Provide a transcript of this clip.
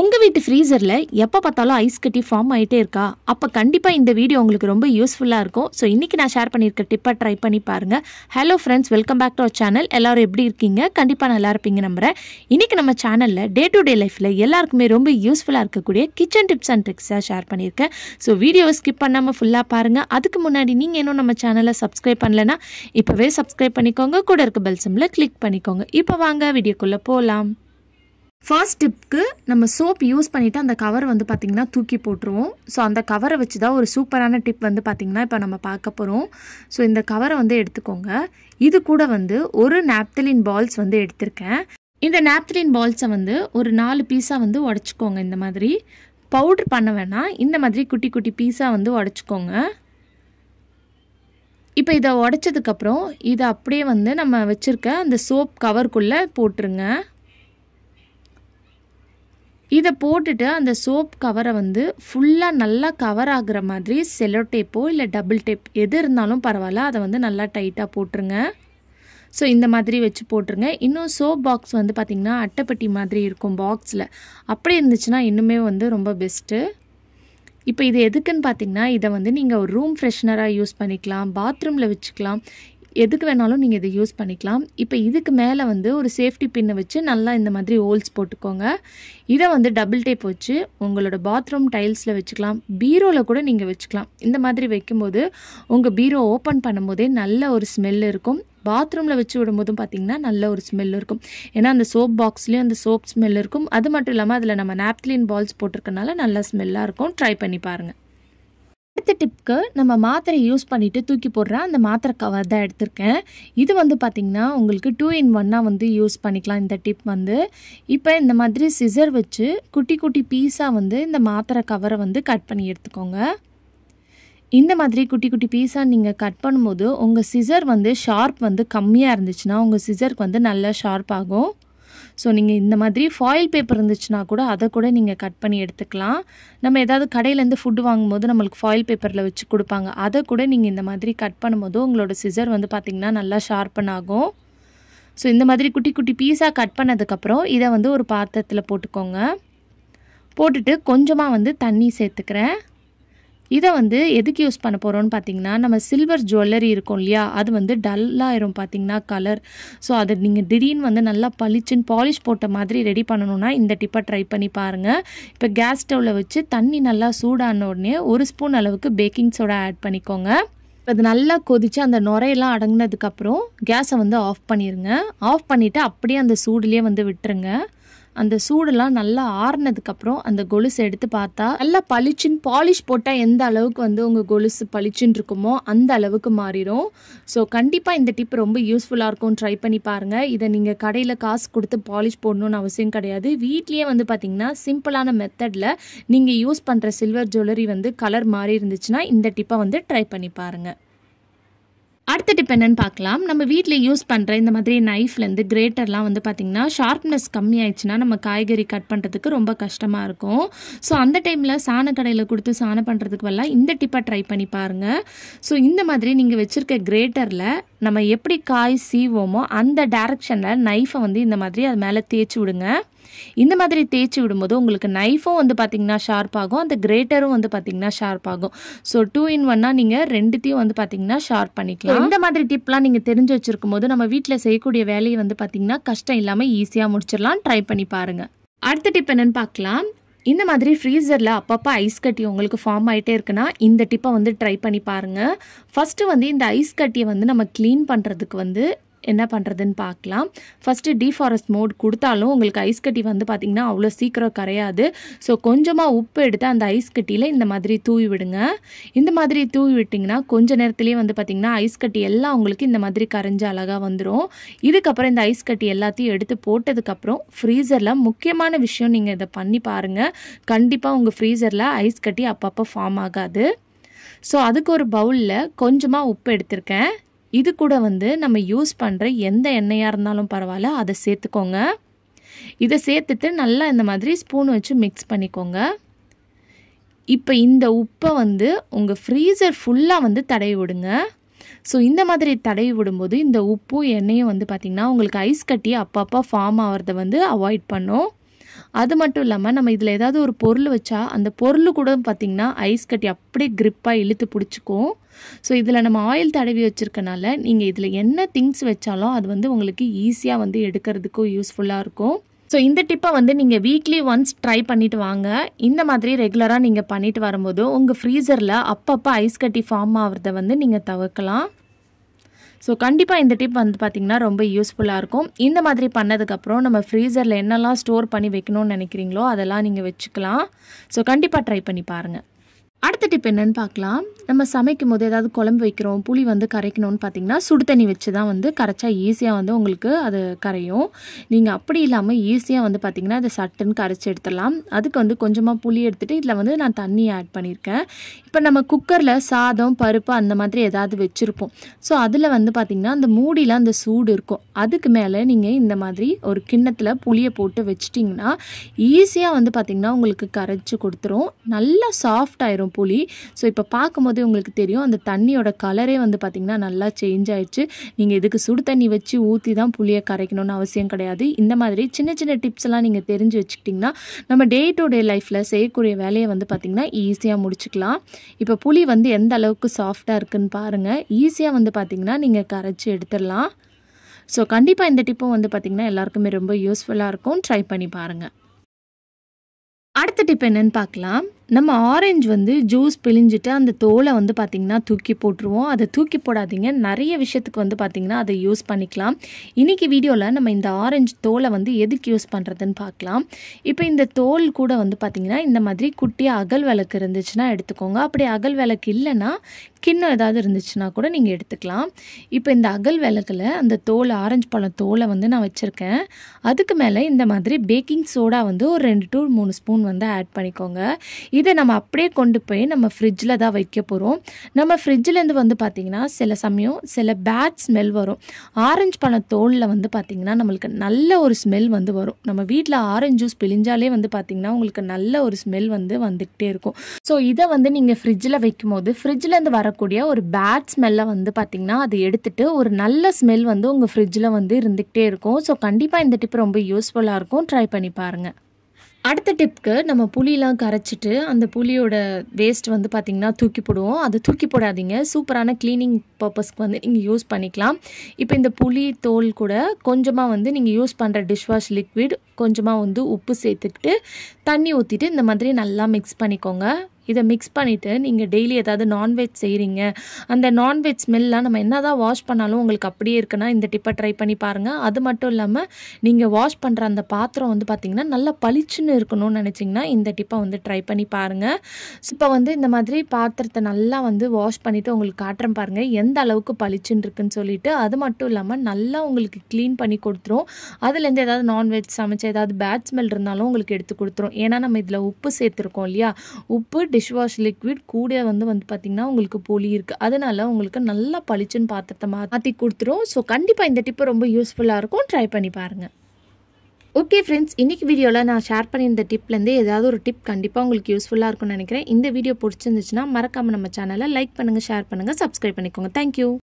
உங்கள் வீட்டு ஃப்ரீசரில் எப்போ பார்த்தாலும் ஐஸ் கட்டி ஃபார்ம் ஆகிட்டே இருக்கா அப்போ கண்டிப்பாக இந்த வீடியோ உங்களுக்கு ரொம்ப யூஸ்ஃபுல்லாக இருக்கும் ஸோ இன்றைக்கி நான் ஷேர் பண்ணியிருக்க டிப்பை ட்ரை பண்ணி பாருங்கள் hello friends welcome back to our channel எல்லோரும் எப்படி இருக்கீங்க கண்டிப்பாக நல்லா இருப்பீங்க நம்புகிறேன் இன்றைக்கி நம்ம சேனலில் டே டு டே லைஃப்பில் எல்லாருக்குமே ரொம்ப யூஸ்ஃபுல்லாக இருக்கக்கூடிய கிச்சன் டிப்ஸ் அண்ட் ட்ரிக்ஸாக ஷேர் பண்ணியிருக்கேன் ஸோ வீடியோவை ஸ்கிப் பண்ணாமல் ஃபுல்லாக பாருங்கள் அதுக்கு முன்னாடி நீங்கள் இன்னும் நம்ம சேனலை சப்ஸ்கிரைப் பண்ணலைன்னா இப்போவே சப்ஸ்கிரைப் பண்ணிக்கோங்க கூட இருக்க பெல் சிம்மில் கிளிக் பண்ணிக்கோங்க இப்போ வாங்க வீடியோக்குள்ளே போகலாம் ஃபர்ஸ்ட் டிப்க்கு நம்ம சோப் யூஸ் பண்ணிவிட்டு அந்த கவர் வந்து பார்த்திங்கன்னா தூக்கி போட்டுருவோம் ஸோ அந்த கவரை வச்சு தான் ஒரு சூப்பரான டிப் வந்து பார்த்திங்கன்னா இப்போ நம்ம பார்க்க போகிறோம் ஸோ இந்த கவரை வந்து எடுத்துக்கோங்க இது கூட வந்து ஒரு நாப்தலின் பால்ஸ் வந்து எடுத்திருக்கேன் இந்த நாப்தலின் பால்ஸை வந்து ஒரு நாலு பீஸாக வந்து உடச்சிக்கோங்க இந்த மாதிரி பவுட்ரு பண்ண வேணாம் இந்த மாதிரி குட்டி குட்டி பீஸாக வந்து உடச்சிக்கோங்க இப்போ இதை உடச்சதுக்கப்புறம் இதை அப்படியே வந்து நம்ம வச்சுருக்க அந்த சோப் கவருக்குள்ளே போட்டுருங்க இதை போட்டுட்டு அந்த சோப் கவரை வந்து ஃபுல்லாக நல்லா கவர் ஆகுற மாதிரி செலோ டேப்போ இல்லை டபுள் டேப் எது இருந்தாலும் பரவாயில்ல அதை வந்து நல்லா டைட்டாக போட்டுருங்க ஸோ இந்த மாதிரி வச்சு போட்டுருங்க இன்னும் சோப் பாக்ஸ் வந்து பார்த்திங்கன்னா அட்டைப்பட்டி மாதிரி இருக்கும் பாக்ஸில் அப்படி இருந்துச்சுன்னா இன்னுமே வந்து ரொம்ப பெஸ்ட்டு இப்போ இது எதுக்குன்னு பார்த்தீங்கன்னா இதை வந்து நீங்கள் ஒரு ரூம் ஃப்ரெஷ்னராக யூஸ் பண்ணிக்கலாம் பாத்ரூமில் வச்சுக்கலாம் எதுக்கு வேணாலும் நீங்கள் இதை யூஸ் பண்ணிக்கலாம் இப்போ இதுக்கு மேலே வந்து ஒரு சேஃப்டி பின்னை வச்சு நல்லா இந்த மாதிரி ஹோல்ஸ் போட்டுக்கோங்க இதை வந்து டபுள் டேப் வச்சு உங்களோட பாத்ரூம் டைல்ஸில் வச்சுக்கலாம் பீரோவில் கூட நீங்கள் வச்சுக்கலாம் இந்த மாதிரி வைக்கும்போது உங்கள் பீரோ ஓப்பன் பண்ணும்போதே நல்ல ஒரு ஸ்மெல் இருக்கும் பாத்ரூமில் வச்சு விடும்போதும் பார்த்திங்கன்னா நல்ல ஒரு ஸ்மெல் இருக்கும் ஏன்னா அந்த சோப் பாக்ஸ்லேயும் அந்த சோப் ஸ்மெல் இருக்கும் அது மட்டும் இல்லாமல் அதில் நம்ம நாப்திலின் பால்ஸ் போட்டிருக்கனால நல்லா ஸ்மெல்லாக இருக்கும் ட்ரை பண்ணி பாருங்கள் அடுத்த டிப்க்கு நம்ம மாத்திரை யூஸ் பண்ணிவிட்டு தூக்கி போடுற அந்த மாத்திரை கவர் தான் எடுத்திருக்கேன் இது வந்து பார்த்திங்கன்னா உங்களுக்கு டூ இன் ஒன்னாக வந்து யூஸ் பண்ணிக்கலாம் இந்த டிப் வந்து இப்போ இந்த மாதிரி சிசர் வச்சு குட்டி குட்டி பீஸாக வந்து இந்த மாத்திரை கவரை வந்து கட் பண்ணி எடுத்துக்கோங்க இந்த மாதிரி குட்டி குட்டி பீஸாக நீங்கள் கட் பண்ணும்போது உங்கள் சிசர் வந்து ஷார்ப் வந்து கம்மியாக இருந்துச்சுன்னா உங்கள் சிசருக்கு வந்து நல்லா ஷார்ப் ஆகும் ஸோ நீங்கள் இந்த மாதிரி ஃபாயில் பேப்பர் இருந்துச்சுன்னா கூட அதை கூட நீங்கள் கட் பண்ணி எடுத்துக்கலாம் நம்ம ஏதாவது கடையிலேருந்து ஃபுட்டு வாங்கும்போது நம்மளுக்கு ஃபாயில் பேப்பரில் வச்சு கொடுப்பாங்க அதை கூட நீங்கள் இந்த மாதிரி கட் பண்ணும்போது உங்களோட சிசர் வந்து பார்த்திங்கன்னா நல்லா ஷார்ப்பன் ஆகும் ஸோ இந்த மாதிரி குட்டி குட்டி பீஸாக கட் பண்ணதுக்கப்புறம் இதை வந்து ஒரு பாத்திரத்தில் போட்டுக்கோங்க போட்டுட்டு கொஞ்சமாக வந்து தண்ணி சேர்த்துக்கிறேன் இதை வந்து எதுக்கு யூஸ் பண்ண போகிறோம்னு பார்த்தீங்கன்னா நம்ம சில்வர் ஜுவல்லரி இருக்கும் இல்லையா அது வந்து டல்லாயிரும் பார்த்தீங்கன்னா கலர் ஸோ அதை நீங்கள் திடீர்னு வந்து நல்லா பளிச்சுன்னு பாலிஷ் போட்ட மாதிரி ரெடி பண்ணணும்னா இந்த டிப்பை ட்ரை பண்ணி பாருங்கள் இப்போ கேஸ் ஸ்டவ்வில் வச்சு தண்ணி நல்லா சூடான உடனே ஒரு ஸ்பூன் அளவுக்கு பேக்கிங் சோடா ஆட் பண்ணிக்கோங்க அது நல்லா கொதித்து அந்த நுரையெல்லாம் அடங்கினதுக்கப்புறம் கேஸை வந்து ஆஃப் பண்ணிடுங்க ஆஃப் பண்ணிவிட்டு அப்படியே அந்த சூடுலேயே வந்து விட்டுருங்க அந்த சூடெல்லாம் நல்லா ஆறுனதுக்கப்புறம் அந்த கொலுசை எடுத்து பார்த்தா நல்லா பளிச்சுன்னு பாலிஷ் போட்டால் எந்த அளவுக்கு வந்து உங்கள் கொலுசு பளிச்சுன்னு இருக்குமோ அந்த அளவுக்கு மாறிடும் ஸோ கண்டிப்பாக இந்த டிப் ரொம்ப யூஸ்ஃபுல்லாக இருக்கும் ட்ரை பண்ணி பாருங்கள் இதை நீங்கள் கடையில் காசு கொடுத்து பாலிஷ் போடணும்னு அவசியம் கிடையாது வீட்லேயே வந்து பார்த்திங்கன்னா சிம்பிளான மெத்தடில் நீங்கள் யூஸ் பண்ணுற சில்வர் ஜுவல்லரி வந்து கலர் மாறி இருந்துச்சுன்னா இந்த டிப்பை வந்து ட்ரை பண்ணி பாருங்கள் அடுத்த டிப் என்னன்னு பார்க்கலாம் நம்ம வீட்டில் யூஸ் பண்ணுற இந்த மாதிரி நைஃப்லேருந்து கிரேட்டர்லாம் வந்து பார்த்திங்கன்னா ஷார்ப்னஸ் ஆயிடுச்சுன்னா நம்ம காய்கறி கட் பண்ணுறதுக்கு ரொம்ப கஷ்டமாக இருக்கும் ஸோ அந்த டைமில் சாண கடையில் கொடுத்து சாணம் பண்ணுறதுக்கு வரலாம் இந்த டிப்பை ட்ரை பண்ணி பாருங்கள் ஸோ இந்த மாதிரி நீங்கள் வச்சுருக்க கிரேட்டரில் நம்ம எப்படி காய் சீவோமோ அந்த டேரக்ஷனில் நைஃபை வந்து இந்த மாதிரி அது மேலே தேய்ச்சி விடுங்க இந்த மாதிரி தேய்ச்சி விடும்போது உங்களுக்கு நைஃபும் வந்து பார்த்திங்கன்னா ஷார்ப் ஆகும் அந்த கிரேட்டரும் வந்து பார்த்திங்கன்னா ஷார்ப் ஆகும் ஸோ டூ இன் ஒன்னா நீங்கள் ரெண்டுத்தையும் வந்து பார்த்திங்கன்னா ஷார்ப் பண்ணிக்கலாம் இந்த மாதிரி டிப்லாம் நீங்கள் தெரிஞ்சு வச்சுருக்கும் போது நம்ம வீட்டில் செய்யக்கூடிய வேலையை வந்து பார்த்திங்கன்னா கஷ்டம் இல்லாமல் ஈஸியாக முடிச்சிடலாம் ட்ரை பண்ணி பாருங்கள் அடுத்த டிப் என்னென்னு பார்க்கலாம் இந்த மாதிரி ஃப்ரீசரில் அப்பப்போ ஐஸ் கட்டி உங்களுக்கு ஃபார்ம் ஆகிட்டே இருக்குன்னா இந்த டிப்பை வந்து ட்ரை பண்ணி பாருங்கள் ஃபஸ்ட்டு வந்து இந்த ஐஸ் கட்டியை வந்து நம்ம க்ளீன் பண்ணுறதுக்கு வந்து என்ன பண்ணுறதுன்னு பார்க்கலாம் ஃபஸ்ட்டு டீஃபாரஸ்ட் மோட் கொடுத்தாலும் உங்களுக்கு ஐஸ் கட்டி வந்து பார்த்திங்கன்னா அவ்வளோ சீக்கிரம் கரையாது ஸோ கொஞ்சமாக உப்பு எடுத்து அந்த ஐஸ் கட்டியில் இந்த மாதிரி தூவி விடுங்க இந்த மாதிரி தூவி விட்டிங்கன்னா கொஞ்சம் நேரத்துலேயே வந்து பார்த்திங்கன்னா ஐஸ் கட்டி எல்லாம் உங்களுக்கு இந்த மாதிரி கரைஞ்சி அழகாக வந்துடும் இதுக்கப்புறம் இந்த ஐஸ் கட்டி எல்லாத்தையும் எடுத்து போட்டதுக்கப்புறம் ஃப்ரீசரில் முக்கியமான விஷயம் நீங்கள் இதை பண்ணி பாருங்கள் கண்டிப்பாக உங்கள் ஃப்ரீசரில் ஐஸ் கட்டி அப்பப்போ ஃபார்ம் ஆகாது ஸோ அதுக்கு ஒரு பவுலில் கொஞ்சமாக உப்பு எடுத்திருக்கேன் இது கூட வந்து நம்ம யூஸ் பண்ணுற எந்த எண்ணெயாக இருந்தாலும் பரவாயில்ல அதை சேர்த்துக்கோங்க இதை சேர்த்துட்டு நல்லா இந்த மாதிரி ஸ்பூன் வச்சு மிக்ஸ் பண்ணிக்கோங்க இப்போ இந்த உப்பை வந்து உங்கள் ஃப்ரீசர் ஃபுல்லாக வந்து தடவி விடுங்க ஸோ இந்த மாதிரி தடவி விடும்போது இந்த உப்பும் எண்ணெயும் வந்து பார்த்திங்கன்னா உங்களுக்கு ஐஸ் கட்டி அப்பப்போ ஃபார்ம் ஆகிறத வந்து அவாய்ட் பண்ணும் அது மட்டும் இல்லாமல் நம்ம இதில் ஏதாவது ஒரு பொருள் வச்சா அந்த பொருள் கூட பார்த்திங்கன்னா ஐஸ் கட்டி அப்படியே க்ரிப்பாக இழுத்து பிடிச்சிக்கும் ஸோ இதில் நம்ம ஆயில் தடவி வச்சுருக்கனால நீங்கள் இதில் என்ன திங்ஸ் வச்சாலும் அது வந்து உங்களுக்கு ஈஸியாக வந்து எடுக்கிறதுக்கும் யூஸ்ஃபுல்லாக இருக்கும் ஸோ இந்த டிப்பை வந்து நீங்கள் வீக்லி ஒன்ஸ் ட்ரை பண்ணிவிட்டு வாங்க இந்த மாதிரி ரெகுலராக நீங்கள் பண்ணிட்டு வரும்போது உங்கள் ஃப்ரீசரில் அப்பப்போ ஐஸ் கட்டி ஃபார்ம் ஆகிறத வந்து நீங்கள் தவிர்க்கலாம் ஸோ கண்டிப்பாக இந்த டிப் வந்து பார்த்திங்கன்னா ரொம்ப யூஸ்ஃபுல்லாக இருக்கும் இந்த மாதிரி பண்ணதுக்கப்புறம் நம்ம ஃப்ரீசரில் என்னெல்லாம் ஸ்டோர் பண்ணி வைக்கணும்னு நினைக்கிறீங்களோ அதெல்லாம் நீங்கள் வச்சுக்கலாம் ஸோ கண்டிப்பாக ட்ரை பண்ணி பாருங்கள் அடுத்த டிப் என்னன்னு பார்க்கலாம் நம்ம சமைக்கும் போது ஏதாவது குழம்பு வைக்கிறோம் புளி வந்து கரைக்கணும்னு பார்த்தீங்கன்னா சுடு தண்ணி வச்சு தான் வந்து கரைச்சா ஈஸியாக வந்து உங்களுக்கு அது கரையும் நீங்கள் அப்படி இல்லாமல் ஈஸியாக வந்து பார்த்திங்கன்னா அதை சட்டுன்னு கரைச்சி எடுத்துடலாம் அதுக்கு வந்து கொஞ்சமாக புளி எடுத்துகிட்டு இதில் வந்து நான் தண்ணி ஆட் பண்ணியிருக்கேன் இப்போ நம்ம குக்கரில் சாதம் பருப்பு அந்த மாதிரி ஏதாவது வச்சுருப்போம் ஸோ அதில் வந்து பார்த்திங்கன்னா அந்த மூடியில் அந்த சூடு இருக்கும் அதுக்கு மேலே நீங்கள் இந்த மாதிரி ஒரு கிண்ணத்தில் புளியை போட்டு வச்சிட்டிங்கன்னா ஈஸியாக வந்து பார்த்திங்கன்னா உங்களுக்கு கரைச்சி கொடுத்துரும் நல்லா சாஃப்ட் ஆயிரும் இருக்கணும் புளி ஸோ இப்போ பார்க்கும்போதே உங்களுக்கு தெரியும் அந்த தண்ணியோட கலரே வந்து பார்த்திங்கன்னா நல்லா சேஞ்ச் ஆகிடுச்சு நீங்கள் இதுக்கு சுடு தண்ணி வச்சு ஊற்றி தான் புளியை கரைக்கணும்னு அவசியம் கிடையாது இந்த மாதிரி சின்ன சின்ன டிப்ஸ் எல்லாம் நீங்கள் தெரிஞ்சு வச்சுக்கிட்டிங்கன்னா நம்ம டே டு டே லைஃப்பில் செய்யக்கூடிய வேலையை வந்து பார்த்திங்கன்னா ஈஸியாக முடிச்சுக்கலாம் இப்போ புளி வந்து எந்த அளவுக்கு சாஃப்டாக இருக்குதுன்னு பாருங்கள் ஈஸியாக வந்து பார்த்திங்கன்னா நீங்கள் கரைச்சி எடுத்துடலாம் ஸோ கண்டிப்பாக இந்த டிப்பும் வந்து பார்த்திங்கன்னா எல்லாருக்குமே ரொம்ப யூஸ்ஃபுல்லாக இருக்கும் ட்ரை பண்ணி பாருங்கள் அடுத்த டிப் என்னென்னு பார்க்கலாம் நம்ம ஆரஞ்சு வந்து ஜூஸ் பிழிஞ்சிட்டு அந்த தோலை வந்து பார்த்திங்கன்னா தூக்கி போட்டுருவோம் அதை தூக்கி போடாதீங்க நிறைய விஷயத்துக்கு வந்து பார்த்திங்கன்னா அதை யூஸ் பண்ணிக்கலாம் இன்றைக்கி வீடியோவில் நம்ம இந்த ஆரஞ்சு தோலை வந்து எதுக்கு யூஸ் பண்ணுறதுன்னு பார்க்கலாம் இப்போ இந்த தோல் கூட வந்து பார்த்திங்கன்னா இந்த மாதிரி குட்டியாக அகல் விளக்கு இருந்துச்சுன்னா எடுத்துக்கோங்க அப்படி அகல் விளக்கு இல்லைன்னா கிண்ணம் ஏதாவது இருந்துச்சுன்னா கூட நீங்கள் எடுத்துக்கலாம் இப்போ இந்த அகல் விளக்கில் அந்த தோல் ஆரஞ்சு பழம் தோலை வந்து நான் வச்சுருக்கேன் அதுக்கு மேலே இந்த மாதிரி பேக்கிங் சோடா வந்து ஒரு ரெண்டு டூ மூணு ஸ்பூன் வந்து ஆட் பண்ணிக்கோங்க இதை நம்ம அப்படியே கொண்டு போய் நம்ம ஃப்ரிட்ஜில் தான் வைக்க போகிறோம் நம்ம ஃப்ரிட்ஜிலேருந்து வந்து பார்த்திங்கன்னா சில சமயம் சில பேட் ஸ்மெல் வரும் ஆரஞ்சு பழ தோலில் வந்து பார்த்திங்கன்னா நம்மளுக்கு நல்ல ஒரு ஸ்மெல் வந்து வரும் நம்ம வீட்டில் ஆரஞ்சு ஜூஸ் பிழிஞ்சாலே வந்து பார்த்திங்கன்னா உங்களுக்கு நல்ல ஒரு ஸ்மெல் வந்து வந்துக்கிட்டே இருக்கும் ஸோ இதை வந்து நீங்கள் ஃப்ரிட்ஜில் வைக்கும் போது ஃப்ரிட்ஜிலேருந்து வரக்கூடிய ஒரு பேட் ஸ்மெல்லை வந்து பார்த்திங்கன்னா அதை எடுத்துகிட்டு ஒரு நல்ல ஸ்மெல் வந்து உங்கள் ஃப்ரிட்ஜில் வந்து இருந்துக்கிட்டே இருக்கும் ஸோ கண்டிப்பாக இந்த டிப் ரொம்ப யூஸ்ஃபுல்லாக இருக்கும் ட்ரை பண்ணி பாருங்கள் அடுத்த டிப்க்கு நம்ம புளியெலாம் கரைச்சிட்டு அந்த புளியோட வேஸ்ட் வந்து பார்த்திங்கன்னா தூக்கி போடுவோம் அதை தூக்கி போடாதீங்க சூப்பரான க்ளீனிங் பர்பஸ்க்கு வந்து நீங்கள் யூஸ் பண்ணிக்கலாம் இப்போ இந்த புளி தோல் கூட கொஞ்சமாக வந்து நீங்கள் யூஸ் பண்ணுற டிஷ்வாஷ் லிக்விட் கொஞ்சமாக வந்து உப்பு சேர்த்துக்கிட்டு தண்ணி ஊற்றிட்டு இந்த மாதிரி நல்லா மிக்ஸ் பண்ணிக்கோங்க இதை மிக்ஸ் பண்ணிவிட்டு நீங்கள் டெய்லி ஏதாவது நான்வெஜ் செய்கிறீங்க அந்த நான்வெஜ் ஸ்மெல்லாம் நம்ம என்ன தான் வாஷ் பண்ணாலும் உங்களுக்கு அப்படியே இருக்குன்னா இந்த டிப்பை ட்ரை பண்ணி பாருங்கள் அது மட்டும் இல்லாமல் நீங்கள் வாஷ் பண்ணுற அந்த பாத்திரம் வந்து பார்த்திங்கன்னா நல்லா பளிச்சுன்னு இருக்கணும்னு நினச்சிங்கன்னா இந்த டிப்பை வந்து ட்ரை பண்ணி பாருங்கள் இப்போ வந்து இந்த மாதிரி பாத்திரத்தை நல்லா வந்து வாஷ் பண்ணிவிட்டு உங்களுக்கு காட்டுறேன் பாருங்கள் எந்த அளவுக்கு பளிச்சுன்னு இருக்குன்னு சொல்லிட்டு அது மட்டும் இல்லாமல் நல்லா உங்களுக்கு க்ளீன் பண்ணி கொடுத்துரும் அதுலேருந்து ஏதாவது நான்வெஜ் சமைச்சு ஏதாவது பேட் ஸ்மெல் இருந்தாலும் உங்களுக்கு எடுத்து கொடுத்துரும் ஏன்னா நம்ம இதில் உப்பு சேர்த்துருக்கோம் இல்லையா உப்பு டிஷ்வாஷ் லிக்விட் கூட வந்து வந்து பார்த்திங்கன்னா உங்களுக்கு பொலி இருக்குது அதனால் உங்களுக்கு நல்லா பளிச்சுன்னு பாத்திரத்தை மாற்றி கொடுத்துரும் ஸோ கண்டிப்பாக இந்த டிப்பு ரொம்ப யூஸ்ஃபுல்லாக இருக்கும் ட்ரை பண்ணி பாருங்கள் ஓகே ஃப்ரெண்ட்ஸ் இன்றைக்கி வீடியோவில் நான் ஷேர் பண்ணியிருந்த டிப்லேருந்து ஏதாவது ஒரு டிப் கண்டிப்பாக உங்களுக்கு யூஸ்ஃபுல்லாக இருக்கும்னு நினைக்கிறேன் இந்த வீடியோ பிடிச்சிருந்துச்சுன்னா மறக்காமல் நம்ம சேனலை லைக் பண்ணுங்கள் ஷேர் பண்ணுங்கள் சப்ஸ்கிரைப் பண்ணிக்கோங்க தேங்க்யூ